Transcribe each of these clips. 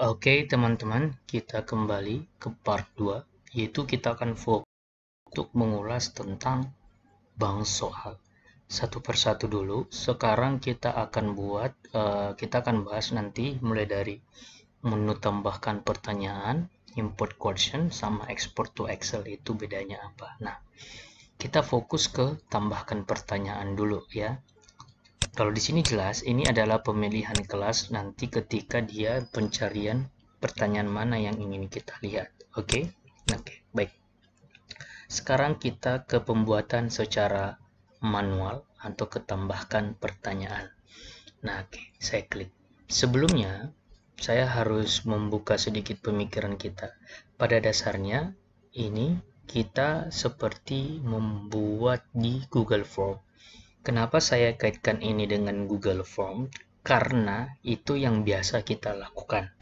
Oke teman-teman, kita kembali ke part 2, yaitu kita akan fokus untuk mengulas tentang bank soal. Satu persatu dulu, sekarang kita akan buat, uh, kita akan bahas nanti mulai dari menu tambahkan pertanyaan, import question, sama export to Excel itu bedanya apa. Nah, kita fokus ke tambahkan pertanyaan dulu ya. Kalau di sini jelas, ini adalah pemilihan kelas nanti ketika dia pencarian pertanyaan mana yang ingin kita lihat. Oke? Okay? Oke, okay, baik. Sekarang kita ke pembuatan secara manual atau ketambahkan pertanyaan. Nah, oke, okay, saya klik. Sebelumnya, saya harus membuka sedikit pemikiran kita. Pada dasarnya, ini kita seperti membuat di Google Form. Kenapa saya kaitkan ini dengan Google Form? Karena itu yang biasa kita lakukan.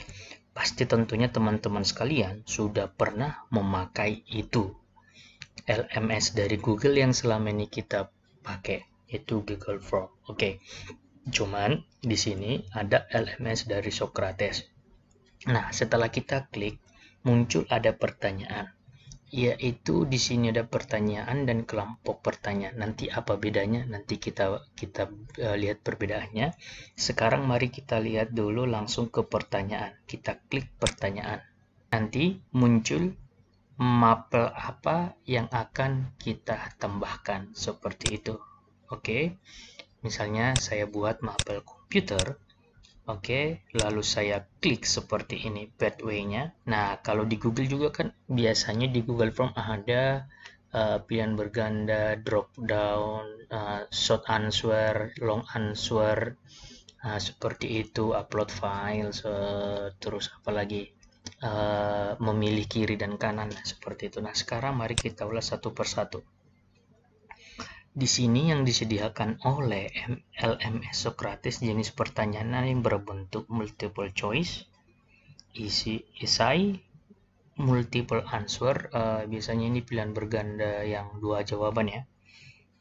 Pasti tentunya teman-teman sekalian sudah pernah memakai itu. LMS dari Google yang selama ini kita pakai yaitu Google Form. Oke. Okay. Cuman di sini ada LMS dari Socrates. Nah, setelah kita klik muncul ada pertanyaan yaitu di sini ada pertanyaan dan kelompok pertanyaan. Nanti apa bedanya? Nanti kita kita uh, lihat perbedaannya. Sekarang mari kita lihat dulu langsung ke pertanyaan. Kita klik pertanyaan. Nanti muncul mapel apa yang akan kita tambahkan seperti itu. Oke. Okay? Misalnya saya buat mapel komputer Oke, lalu saya klik seperti ini pathway-nya. Nah, kalau di Google juga kan biasanya di Google Form ada uh, pilihan berganda, drop down, uh, short answer, long answer, uh, seperti itu, upload file, uh, terus apalagi Uh, memilih kiri dan kanan seperti itu. Nah, sekarang mari kita ulas satu persatu. Di sini yang disediakan oleh LMS Socrates jenis pertanyaan yang berbentuk multiple choice, isi esai, multiple answer, uh, biasanya ini pilihan berganda yang dua jawaban ya.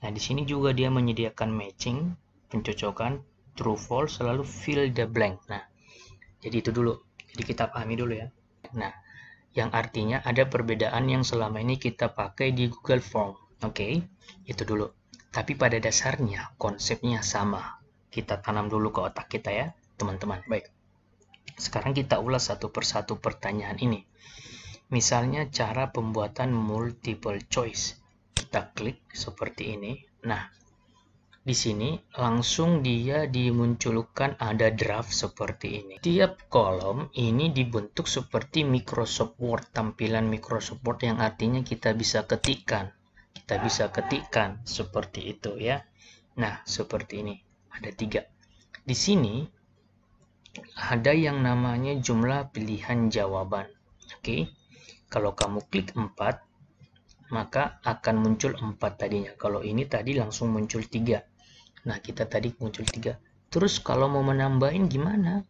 Nah, di sini juga dia menyediakan matching, pencocokan, true false, selalu fill the blank. Nah, jadi itu dulu. Jadi kita pahami dulu ya. Nah, yang artinya ada perbedaan yang selama ini kita pakai di Google Form. Oke, okay, itu dulu. Tapi pada dasarnya konsepnya sama. Kita tanam dulu ke otak kita ya, teman-teman. Baik. Sekarang kita ulas satu persatu pertanyaan ini. Misalnya cara pembuatan multiple choice. Kita klik seperti ini. Nah, di sini langsung dia dimunculkan ada draft seperti ini. Tiap kolom ini dibentuk seperti Microsoft Word, tampilan Microsoft Word yang artinya kita bisa ketikkan kita bisa ketikkan seperti itu ya. Nah, seperti ini. Ada tiga. Di sini ada yang namanya jumlah pilihan jawaban. Oke. Kalau kamu klik 4, maka akan muncul 4 tadinya. Kalau ini tadi langsung muncul 3. Nah, kita tadi muncul 3. Terus kalau mau menambahin gimana?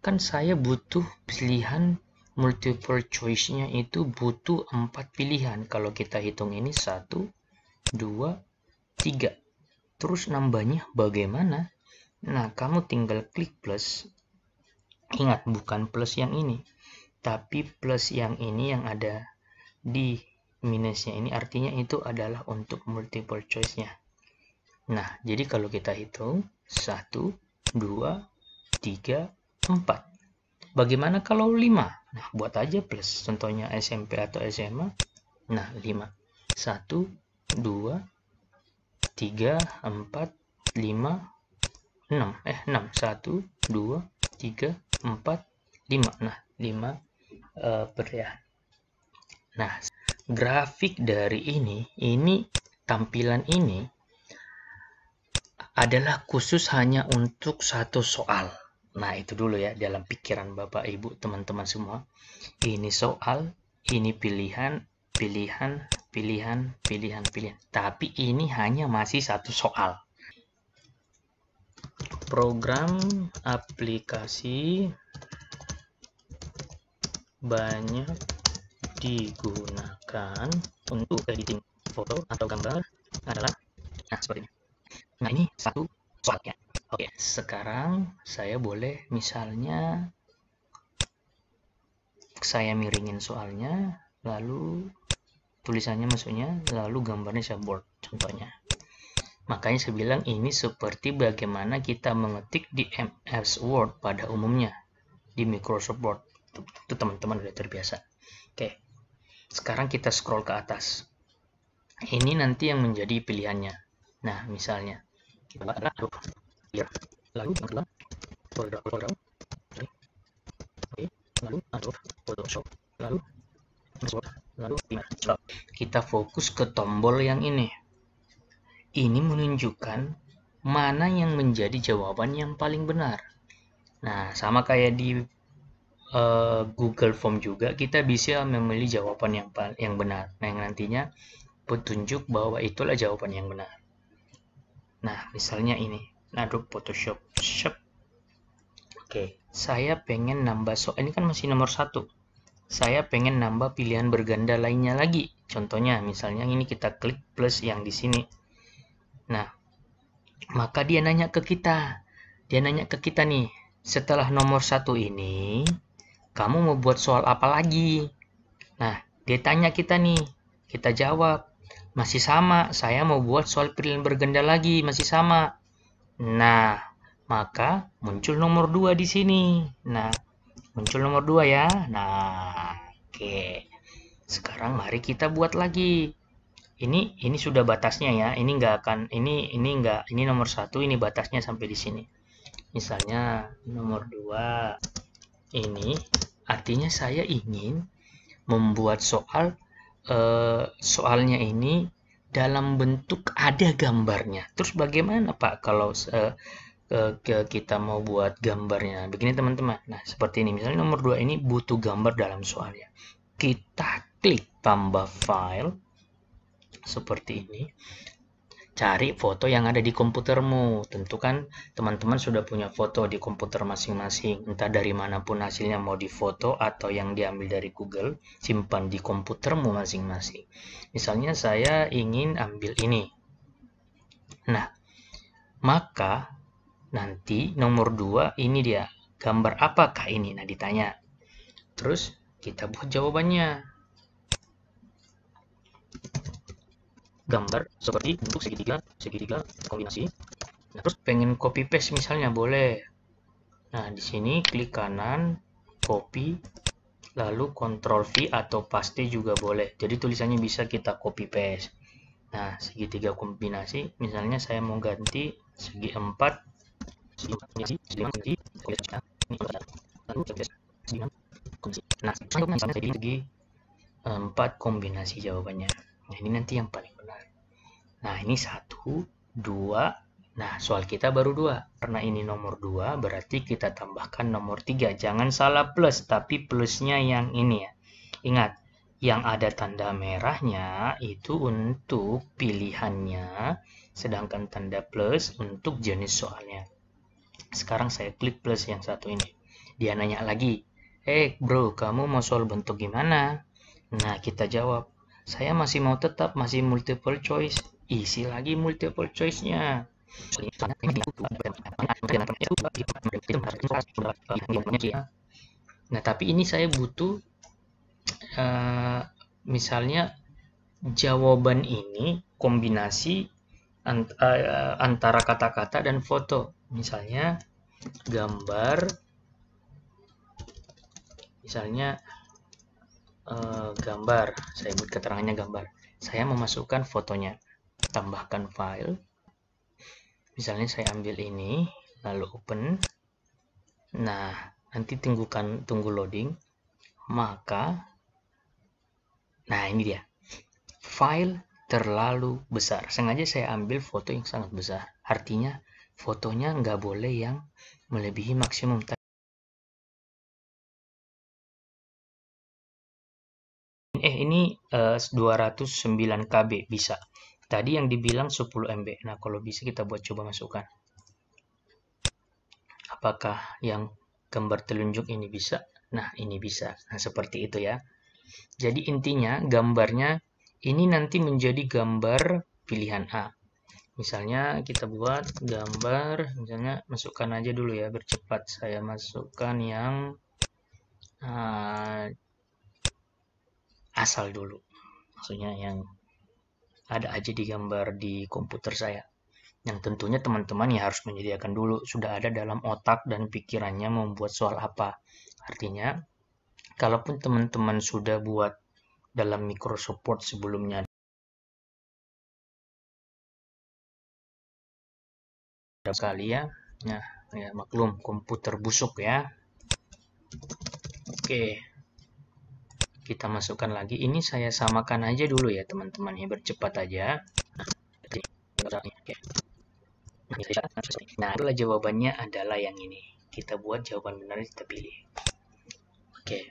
Kan saya butuh pilihan multiple choice-nya itu butuh empat pilihan. Kalau kita hitung ini satu, dua, tiga. Terus nambahnya bagaimana? Nah, kamu tinggal klik plus. Ingat, bukan plus yang ini. Tapi plus yang ini yang ada di minusnya ini artinya itu adalah untuk multiple choice-nya. Nah, jadi kalau kita hitung, 1, 2, 3, 4. Bagaimana kalau 5? Nah, buat aja plus. Contohnya SMP atau SMA. Nah, 5. 1, 2, 3, 4, 5, 6. Eh, 6. 1, 2, 3, 4, 5. Nah, 5 uh, per ya. Nah, grafik dari ini, ini tampilan ini adalah khusus hanya untuk satu soal. Nah, itu dulu ya dalam pikiran Bapak Ibu, teman-teman semua. Ini soal, ini pilihan, pilihan, pilihan, pilihan, pilihan. Tapi ini hanya masih satu soal. Program aplikasi banyak digunakan untuk editing foto atau gambar adalah nah seperti ini. Nah, ini satu soalnya. Oke, sekarang saya boleh misalnya saya miringin soalnya, lalu tulisannya maksudnya, lalu gambarnya saya board contohnya. Makanya saya bilang ini seperti bagaimana kita mengetik di MS Word pada umumnya di Microsoft Word. Itu, teman-teman sudah terbiasa. Oke. Sekarang kita scroll ke atas. Ini nanti yang menjadi pilihannya. Nah, misalnya kita Iya. lalu folder program oke lalu unlock folder shop lalu lalu kita fokus ke tombol yang ini ini menunjukkan mana yang menjadi jawaban yang paling benar nah sama kayak di eh, Google Form juga kita bisa memilih jawaban yang yang benar nah, yang nantinya petunjuk bahwa itulah jawaban yang benar nah misalnya ini naruh Photoshop. Shop. Oke, okay. saya pengen nambah soal ini kan masih nomor satu. Saya pengen nambah pilihan berganda lainnya lagi. Contohnya, misalnya ini kita klik plus yang di sini. Nah, maka dia nanya ke kita. Dia nanya ke kita nih, setelah nomor satu ini, kamu mau buat soal apa lagi? Nah, dia tanya kita nih, kita jawab, masih sama, saya mau buat soal pilihan berganda lagi, masih sama. Nah, maka muncul nomor 2 di sini. Nah, muncul nomor 2 ya. Nah, oke. Sekarang mari kita buat lagi. Ini ini sudah batasnya ya. Ini nggak akan ini ini enggak ini nomor satu ini batasnya sampai di sini. Misalnya nomor 2 ini artinya saya ingin membuat soal eh, soalnya ini dalam bentuk ada gambarnya. Terus bagaimana Pak kalau uh, uh, kita mau buat gambarnya? Begini teman-teman. Nah seperti ini. Misalnya nomor dua ini butuh gambar dalam soalnya. Kita klik tambah file seperti ini cari foto yang ada di komputermu. Tentu kan teman-teman sudah punya foto di komputer masing-masing. Entah dari manapun hasilnya mau di foto atau yang diambil dari Google, simpan di komputermu masing-masing. Misalnya saya ingin ambil ini. Nah, maka nanti nomor 2 ini dia. Gambar apakah ini? Nah, ditanya. Terus kita buat jawabannya gambar seperti bentuk segitiga segitiga kombinasi nah, terus pengen copy paste misalnya boleh nah di sini klik kanan copy lalu Ctrl V atau paste juga boleh. Jadi tulisannya bisa kita copy paste. Nah, segitiga kombinasi, misalnya saya mau ganti segi empat segi kombinasi. Nah, misalnya segi empat kombinasi jawabannya. Nah, ini nanti yang paling benar. Nah, ini satu, dua. Nah, soal kita baru dua. Karena ini nomor dua, berarti kita tambahkan nomor tiga. Jangan salah plus, tapi plusnya yang ini ya. Ingat, yang ada tanda merahnya itu untuk pilihannya, sedangkan tanda plus untuk jenis soalnya. Sekarang saya klik plus yang satu ini. Dia nanya lagi, eh bro, kamu mau soal bentuk gimana? Nah, kita jawab, saya masih mau tetap masih multiple choice isi lagi multiple choice-nya nah tapi ini saya butuh uh, misalnya jawaban ini kombinasi eh, antara kata-kata dan foto misalnya gambar misalnya Eh, gambar, saya buat keterangannya gambar. Saya memasukkan fotonya. Tambahkan file. Misalnya saya ambil ini, lalu open. Nah, nanti tunggukan tunggu loading. Maka nah ini dia. File terlalu besar. Sengaja saya ambil foto yang sangat besar. Artinya fotonya nggak boleh yang melebihi maksimum eh ini uh, eh, 209 KB bisa tadi yang dibilang 10 MB nah kalau bisa kita buat coba masukkan apakah yang gambar telunjuk ini bisa nah ini bisa nah seperti itu ya jadi intinya gambarnya ini nanti menjadi gambar pilihan A misalnya kita buat gambar misalnya masukkan aja dulu ya bercepat saya masukkan yang uh, asal dulu maksudnya yang ada aja di gambar di komputer saya yang tentunya teman-teman ya harus menyediakan dulu sudah ada dalam otak dan pikirannya membuat soal apa artinya kalaupun teman-teman sudah buat dalam Microsoft Word sebelumnya sekali ya nah ya maklum komputer busuk ya oke okay kita masukkan lagi. Ini saya samakan aja dulu ya teman-teman ya, bercepat aja. Nah, itulah jawabannya adalah yang ini. Kita buat jawaban benar kita pilih. Oke.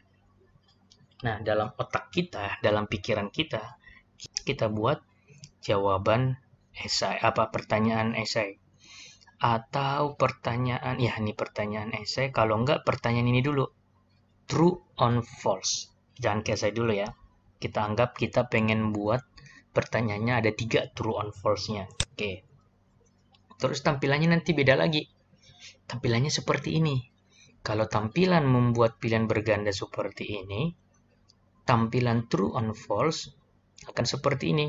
Nah, dalam otak kita, dalam pikiran kita, kita buat jawaban esai apa pertanyaan esai atau pertanyaan ya ini pertanyaan esai kalau enggak pertanyaan ini dulu true on false jangan kayak saya dulu ya kita anggap kita pengen buat pertanyaannya ada tiga true on false nya oke terus tampilannya nanti beda lagi tampilannya seperti ini kalau tampilan membuat pilihan berganda seperti ini tampilan true on false akan seperti ini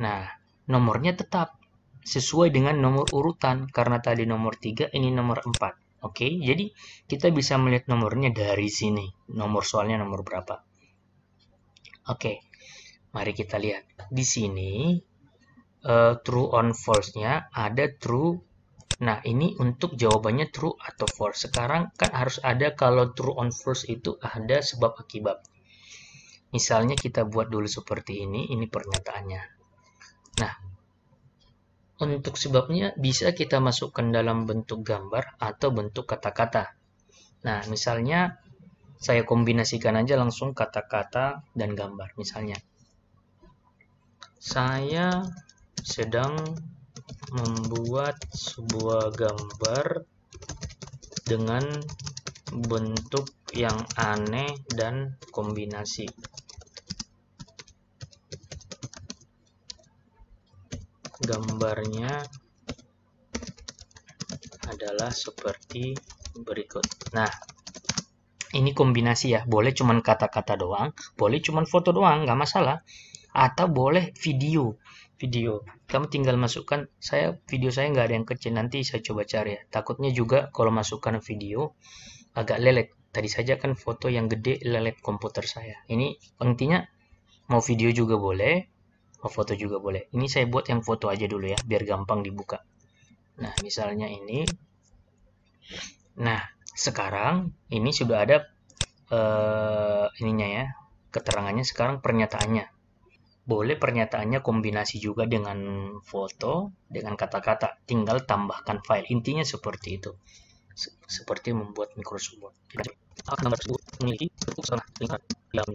nah nomornya tetap sesuai dengan nomor urutan karena tadi nomor tiga, ini nomor empat. Oke, jadi kita bisa melihat nomornya dari sini. Nomor soalnya nomor berapa? Oke, mari kita lihat. Di sini uh, true on false-nya ada true. Nah, ini untuk jawabannya true atau false. Sekarang kan harus ada kalau true on false itu ada sebab akibat. Misalnya kita buat dulu seperti ini, ini pernyataannya. Nah, untuk sebabnya bisa kita masukkan dalam bentuk gambar atau bentuk kata-kata. Nah, misalnya saya kombinasikan aja langsung kata-kata dan gambar. Misalnya, saya sedang membuat sebuah gambar dengan bentuk yang aneh dan kombinasi. gambarnya adalah seperti berikut. Nah, ini kombinasi ya. Boleh cuman kata-kata doang, boleh cuman foto doang, nggak masalah. Atau boleh video. Video. Kamu tinggal masukkan, saya video saya nggak ada yang kecil, nanti saya coba cari ya. Takutnya juga kalau masukkan video agak lelet. Tadi saja kan foto yang gede lelet komputer saya. Ini intinya mau video juga boleh, Oh, foto juga boleh. Ini saya buat yang foto aja dulu ya, biar gampang dibuka. Nah, misalnya ini. Nah, sekarang ini sudah ada uh, ininya ya, keterangannya sekarang pernyataannya. Boleh pernyataannya kombinasi juga dengan foto, dengan kata-kata. Tinggal tambahkan file. Intinya seperti itu. Seperti membuat Microsoft Word. Akan memiliki lingkaran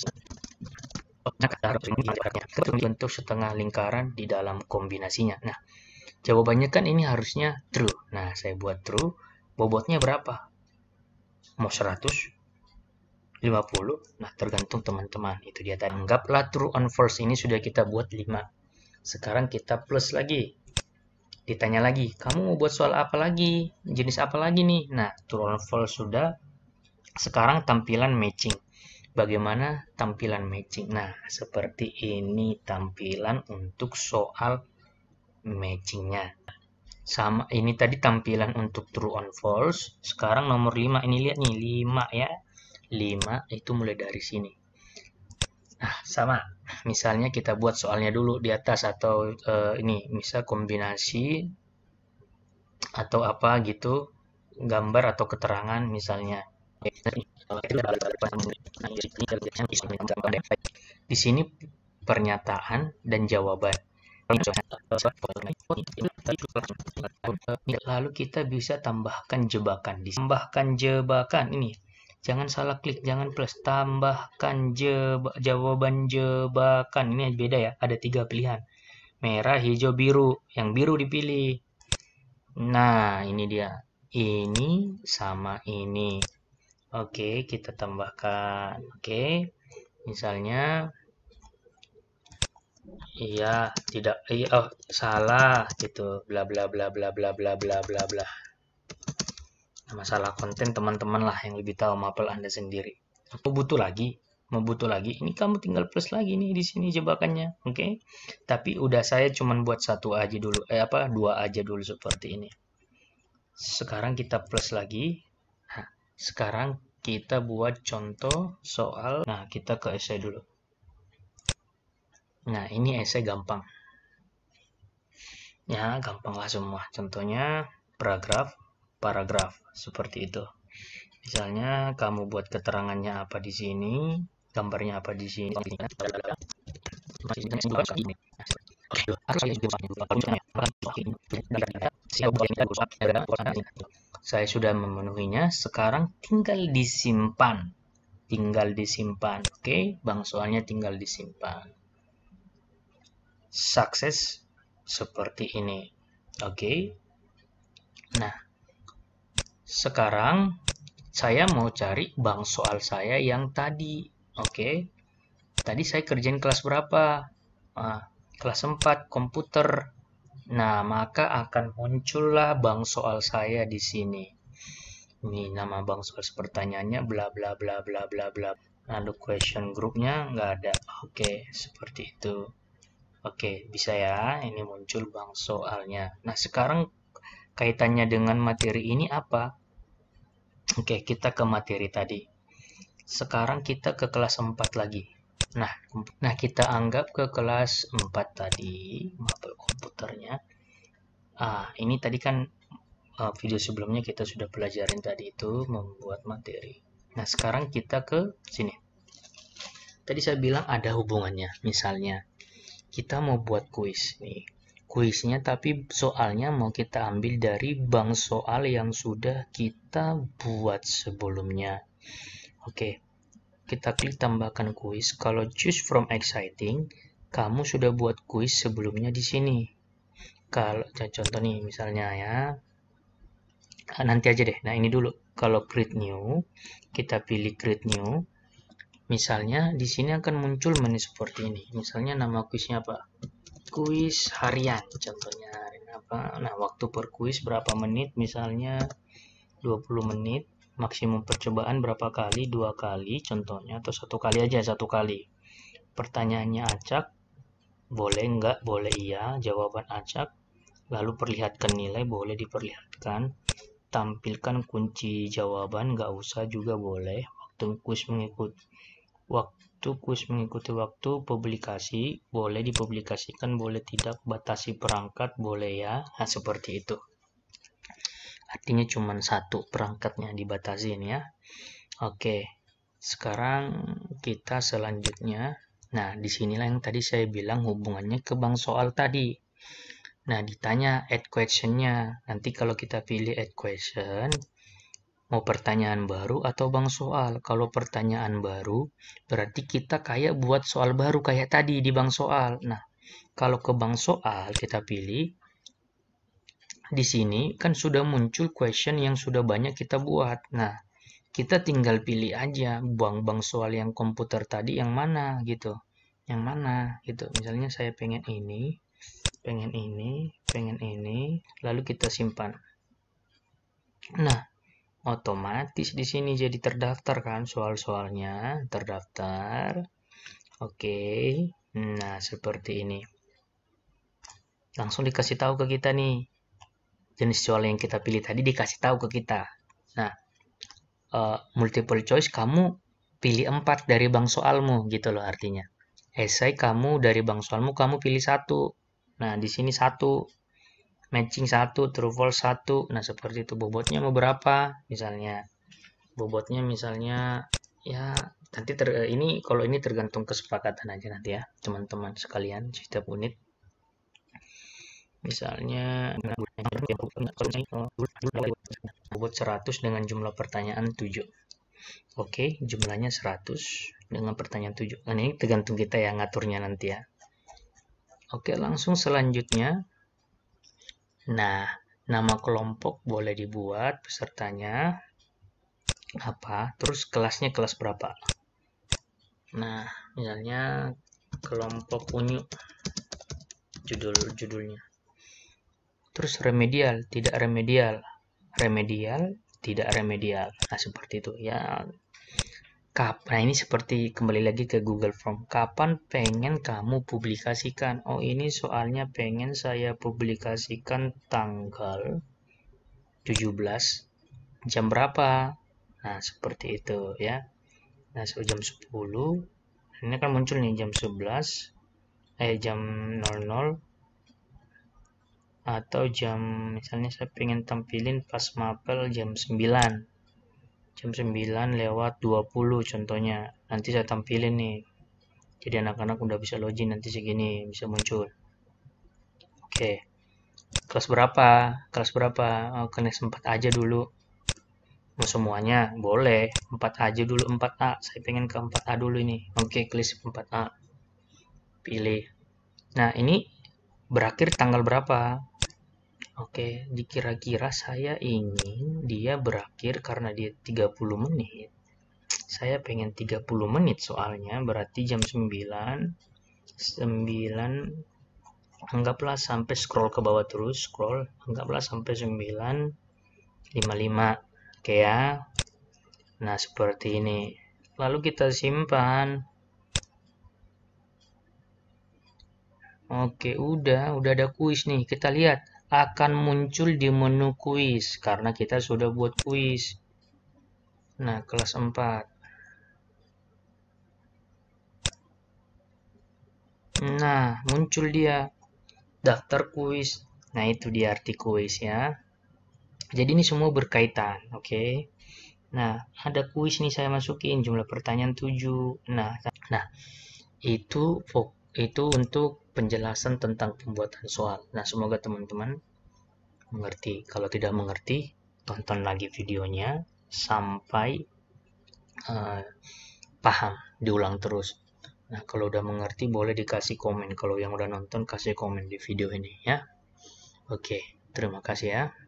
ini bentuk setengah lingkaran di dalam kombinasinya. Nah, jawabannya kan ini harusnya true. Nah, saya buat true. Bobotnya berapa? Mau 100? 50? Nah, tergantung teman-teman. Itu dia tadi. Anggaplah true on first ini sudah kita buat 5. Sekarang kita plus lagi. Ditanya lagi, kamu mau buat soal apa lagi? Jenis apa lagi nih? Nah, true on false sudah. Sekarang tampilan matching bagaimana tampilan matching. Nah, seperti ini tampilan untuk soal matchingnya. Sama ini tadi tampilan untuk true on false. Sekarang nomor 5 ini lihat nih 5 ya. 5 itu mulai dari sini. Nah, sama. Misalnya kita buat soalnya dulu di atas atau uh, ini misal kombinasi atau apa gitu gambar atau keterangan misalnya di sini pernyataan dan jawaban lalu kita bisa tambahkan jebakan di tambahkan jebakan ini jangan salah klik jangan plus tambahkan jeba, jawaban jebakan ini beda ya ada tiga pilihan merah hijau biru yang biru dipilih nah ini dia ini sama ini Oke, kita tambahkan. Oke, misalnya, iya tidak, iya oh, salah gitu, bla bla bla bla bla bla bla bla bla. Nah, masalah konten teman-teman lah yang lebih tahu mapel anda sendiri. Aku butuh lagi, mau butuh lagi. Ini kamu tinggal plus lagi nih di sini jebakannya, oke? Okay? Tapi udah saya cuman buat satu aja dulu, eh apa dua aja dulu seperti ini. Sekarang kita plus lagi, sekarang kita buat contoh soal. Nah, kita ke esai dulu. Nah, ini esai gampang. Ya, gampang lah semua. Contohnya paragraf, paragraf seperti itu. Misalnya kamu buat keterangannya apa di sini, gambarnya apa di sini saya sudah memenuhinya sekarang tinggal disimpan tinggal disimpan oke okay? tinggal disimpan sukses seperti ini oke okay? nah sekarang saya mau cari bang soal saya yang tadi oke okay? tadi saya kerjain kelas berapa ah, kelas 4 komputer. Nah, maka akan muncullah bank soal saya di sini. Ini nama bank soal pertanyaannya bla bla bla bla bla bla. Lalu question groupnya nggak ada. Oke, seperti itu. Oke, bisa ya. Ini muncul bank soalnya. Nah, sekarang kaitannya dengan materi ini apa? Oke, kita ke materi tadi. Sekarang kita ke kelas 4 lagi. Nah, nah kita anggap ke kelas 4 tadi mapel komputernya. Ah, ini tadi kan ah, video sebelumnya kita sudah pelajarin tadi itu membuat materi. Nah, sekarang kita ke sini. Tadi saya bilang ada hubungannya. Misalnya, kita mau buat kuis nih. Kuisnya tapi soalnya mau kita ambil dari bank soal yang sudah kita buat sebelumnya. Oke kita klik tambahkan kuis, kalau choose from exciting, kamu sudah buat kuis sebelumnya di sini. Kalau contoh nih misalnya ya, ah, nanti aja deh. Nah ini dulu, kalau create new, kita pilih create new. Misalnya di sini akan muncul menu seperti ini. Misalnya nama kuisnya apa? Kuis harian, contohnya. Nah, apa? Nah waktu per kuis berapa menit? Misalnya 20 menit maksimum percobaan berapa kali dua kali contohnya atau satu kali aja satu kali pertanyaannya acak boleh enggak boleh iya jawaban acak lalu perlihatkan nilai boleh diperlihatkan tampilkan kunci jawaban nggak usah juga boleh waktu kuis mengikuti waktu kuis mengikuti waktu publikasi boleh dipublikasikan boleh tidak batasi perangkat boleh ya nah, seperti itu artinya cuma satu perangkatnya dibatasin ya oke sekarang kita selanjutnya nah disinilah yang tadi saya bilang hubungannya ke bank soal tadi nah ditanya add questionnya nanti kalau kita pilih add question mau pertanyaan baru atau bank soal. Kalau pertanyaan baru, berarti kita kayak buat soal baru kayak tadi di bank soal. Nah, kalau ke bank soal kita pilih, di sini kan sudah muncul question yang sudah banyak kita buat. Nah, kita tinggal pilih aja buang bank soal yang komputer tadi yang mana gitu. Yang mana gitu. Misalnya saya pengen ini, pengen ini, pengen ini, lalu kita simpan. Nah, otomatis di sini jadi terdaftar kan soal-soalnya, terdaftar. Oke. Nah, seperti ini. Langsung dikasih tahu ke kita nih jenis soal yang kita pilih tadi dikasih tahu ke kita. Nah, uh, multiple choice kamu pilih empat dari bank soalmu gitu loh artinya. Esai kamu dari bank soalmu kamu pilih satu. Nah, di sini satu matching satu, true false satu. Nah, seperti itu bobotnya mau berapa misalnya. Bobotnya misalnya ya nanti ter, eh, ini kalau ini tergantung kesepakatan aja nanti ya teman-teman sekalian setiap unit misalnya Nah, Bobot 100 dengan jumlah pertanyaan 7. Oke, jumlahnya 100 dengan pertanyaan 7. Nah, ini tergantung kita yang ngaturnya nanti ya. Oke, langsung selanjutnya. Nah, nama kelompok boleh dibuat pesertanya apa, terus kelasnya kelas berapa. Nah, misalnya kelompok unyu judul judulnya terus remedial, tidak remedial, remedial, tidak remedial. Nah, seperti itu ya. Kapan nah, ini seperti kembali lagi ke Google Form. Kapan pengen kamu publikasikan? Oh, ini soalnya pengen saya publikasikan tanggal 17 jam berapa? Nah, seperti itu ya. Nah, jam 10 ini kan muncul nih jam 11 eh jam 00 atau jam misalnya saya pengen tampilin pas mapel jam 9 jam 9 lewat 20 contohnya nanti saya tampilin nih jadi anak-anak udah bisa login nanti segini bisa muncul oke kelas berapa kelas berapa oh, sempat sempat aja dulu mau semuanya boleh 4 aja dulu 4A saya pengen ke 4A dulu ini oke klik 4A pilih nah ini berakhir tanggal berapa Oke, dikira-kira saya ingin dia berakhir karena dia 30 menit. Saya pengen 30 menit soalnya, berarti jam 9. 9, anggaplah sampai scroll ke bawah terus, scroll, anggaplah sampai 9, 55. Oke ya. Nah, seperti ini. Lalu kita simpan. Oke, udah, udah ada kuis nih. Kita lihat akan muncul di menu kuis karena kita sudah buat kuis. Nah, kelas 4. Nah, muncul dia daftar kuis. Nah, itu dia arti kuis ya. Jadi ini semua berkaitan, oke. Okay? Nah, ada kuis nih saya masukin jumlah pertanyaan 7. Nah, nah itu itu untuk penjelasan tentang pembuatan soal. Nah, semoga teman-teman mengerti. Kalau tidak mengerti, tonton lagi videonya sampai uh, paham, diulang terus. Nah, kalau udah mengerti boleh dikasih komen. Kalau yang udah nonton kasih komen di video ini ya. Oke, terima kasih ya.